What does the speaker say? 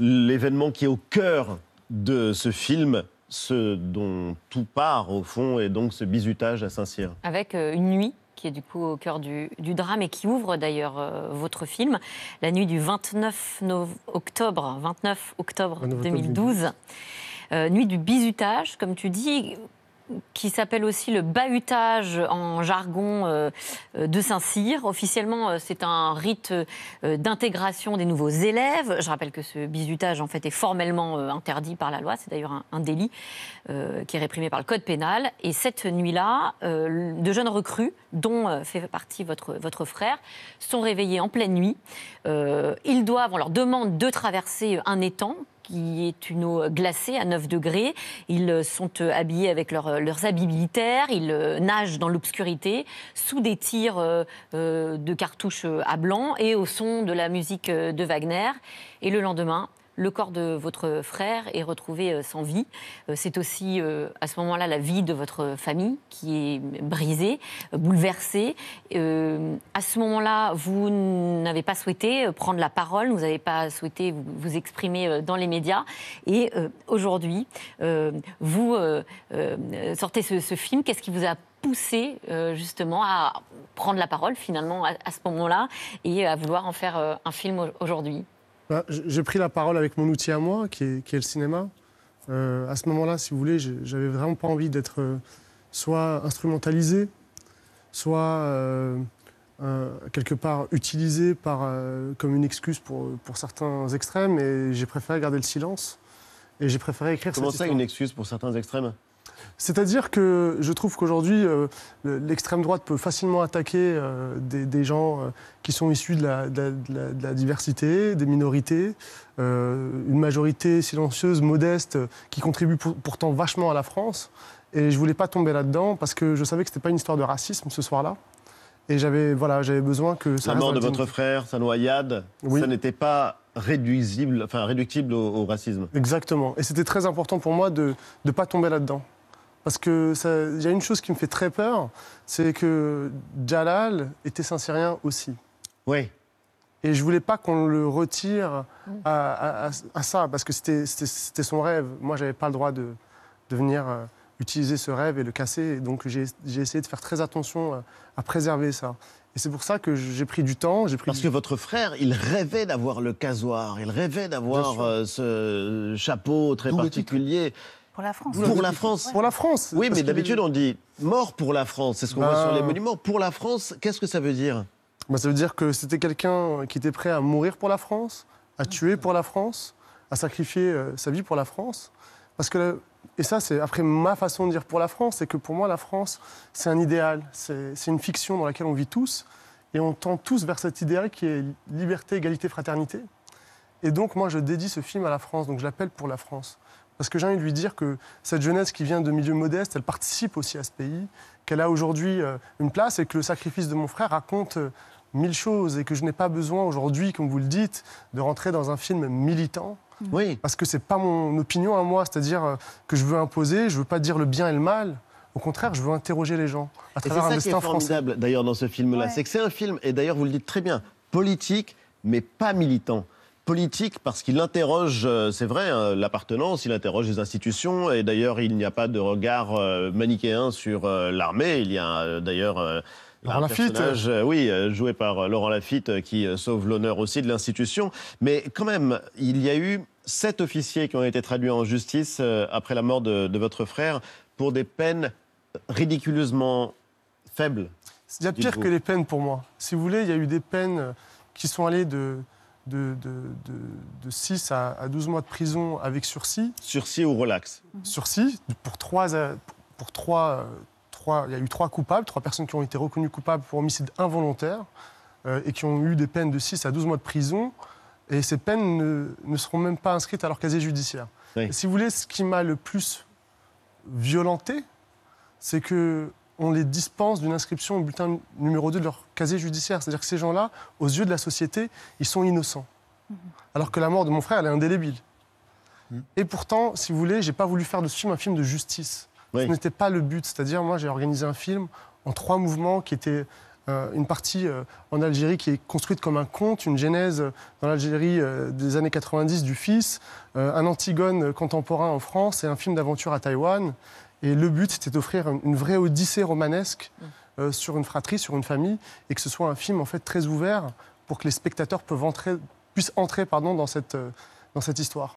l'événement qui est au cœur de ce film, ce dont tout part au fond, et donc ce bizutage à Saint-Cyr. Avec euh, une nuit qui est du coup au cœur du, drame et qui ouvre d'ailleurs euh, votre film, la nuit du 29 octobre, 29 octobre 2012. Euh, nuit du bizutage, comme tu dis, qui s'appelle aussi le bahutage en jargon euh, euh, de Saint-Cyr. Officiellement, euh, c'est un rite d'intégration des nouveaux élèves. Je rappelle que ce bizutage, en fait, est formellement interdit par la loi. C'est d'ailleurs un, délit qui est réprimé par le code pénal. Et cette nuit-là, de jeunes recrues, dont fait partie votre, votre frère, sont réveillés en pleine nuit. ils doivent, on leur demande de traverser un étang qui est une eau glacée à 9 degrés. Ils euh, sont euh, habillés avec euh, leurs habits militaires, ils nagent dans l'obscurité, sous des tirs de cartouches à blanc et au son de la musique de Wagner. Et le lendemain, le corps de votre frère est retrouvé euh, sans vie. Euh, c'est aussi euh, à ce moment-là la vie de votre famille qui est brisée, bouleversée. À ce moment-là, vous n'avez pas souhaité prendre la parole, vous n'avez pas souhaité vous exprimer dans les médias. Et aujourd'hui, vous sortez ce, film. Qu'est-ce qui vous a poussé justement à prendre la parole finalement à, ce moment-là et à vouloir en faire un film aujourd'hui bah, j'ai pris la parole avec mon outil à moi, qui est, le cinéma. Euh, à ce moment-là, si vous voulez, j'avais vraiment pas envie d'être euh, soit instrumentalisé, soit euh, quelque part utilisé par, comme une excuse pour, pour certains extrêmes, et j'ai préféré garder le silence. Et j'ai préféré écrire Comment ça, une excuse pour certains extrêmes c'est-à-dire que je trouve qu'aujourd'hui, euh, l'extrême droite peut facilement attaquer euh, des, gens euh, qui sont issus de la, diversité, des minorités, une majorité silencieuse, modeste, qui contribue pourtant vachement à la France. Et je ne voulais pas tomber là-dedans parce que je savais que ce n'était pas une histoire de racisme ce soir-là. Et j'avais voilà, j'avais besoin que ça. La mort de votre frère, sa noyade, ça n'était pas réduisible, enfin réductible au racisme. Exactement. Et c'était très important pour moi de ne pas tomber là-dedans. Parce que il y a une chose qui me fait très peur, c'est que Jalal était sincérien aussi. Oui. Et je voulais pas qu'on le retire à, mm. ça, parce que c'était son rêve. Moi, j'avais pas le droit de, venir euh, utiliser ce rêve et le casser. donc, j'ai essayé de faire très attention euh, à, préserver ça. Et c'est pour ça que j'ai pris du temps. Pris Parce que votre frère, il rêvait d'avoir le casoir, il rêvait d'avoir euh, ce chapeau très particulier. Pour la France. Pour la France. Oui, mais d'habitude, on dit mort pour la France. C'est ce qu'on voit ben. sur les monuments. Pour la France, qu'est-ce que ça veut dire ben, Ça veut dire que c'était quelqu'un qui était prêt à mourir pour la France, à tuer pour la France, à sacrifier euh, sa vie pour la France. Parce que, et ça, c'est après ma façon de dire pour la France, c'est que pour moi, la France, c'est un idéal, c'est une fiction dans laquelle on vit tous. Et on tend tous vers cet idéal qui est liberté, égalité, fraternité. Et donc, moi, je dédie ce film à la France, donc je l'appelle pour la France. Parce que j'ai envie de lui dire que cette jeunesse qui vient de milieux modestes, elle participe aussi à ce pays, qu'elle a aujourd'hui euh, une place et que le sacrifice de mon frère raconte euh, mille choses et que je n'ai pas besoin aujourd'hui, comme vous le dites, de rentrer dans un film militant. Mm. Oui. Parce que ce n'est pas mon opinion à moi, c'est-à-dire euh, que je veux imposer, je veux pas dire le bien et le mal. Au contraire, je veux interroger les gens à travers un destin français. d'ailleurs dans ce film-là, c'est que c'est un film, et d'ailleurs vous le dites très bien, politique, mais pas militant politique parce qu'il interroge, euh, c'est vrai, hein, l'appartenance, il interroge les institutions et d'ailleurs il n'y a pas de regard euh, manichéen sur euh, l'armée. Il y a d'ailleurs Laurent Lafitte. oui, joué par Laurent Lafitte, qui sauve l'honneur aussi de l'institution. Mais quand même, il y a eu sept officiers qui ont été traduits en justice après la mort de, de votre frère pour des peines ridiculeusement faibles. C'est a pire que les peines pour moi. Si vous voulez, il y a eu des peines qui sont allées de de, de, de, 6 à, 12 mois de prison avec sursis. Sursis ou relax mhm. Sursis, pour trois, euh, pour euh, trois, il y a eu trois coupables, trois personnes qui ont été reconnues coupables pour homicide involontaire euh, et qui ont eu des peines de 6 à 12 mois de prison. Et ces peines ne, ne seront même pas inscrites à leur casier judiciaire. si vous voulez, ce qui m'a le plus violenté, c'est que on les dispense d'une inscription au bulletin numéro 2 de leur casier judiciaire. C'est-à-dire que ces gens-là, aux yeux de la société, ils sont innocents. Mhm. Alors que la mort de mon frère, elle est indélébile. Mhm. Et pourtant, si vous voulez, j'ai pas voulu faire de ce film un film de justice. Ce n'était pas le but. C'est-à-dire, moi, j'ai organisé un film en trois mouvements qui était euh, une partie euh, en Algérie qui est construite comme un conte, une genèse euh, dans l'Algérie des années 90 du fils, un Antigone contemporain en France et un film d'aventure à Taïwan. Et le but, c'était d'offrir une vraie odyssée romanesque mm. euh, sur une fratrie, sur une famille, et que ce soit un film en fait très ouvert pour que les spectateurs puissent entrer pardon, dans cette, euh, dans cette histoire.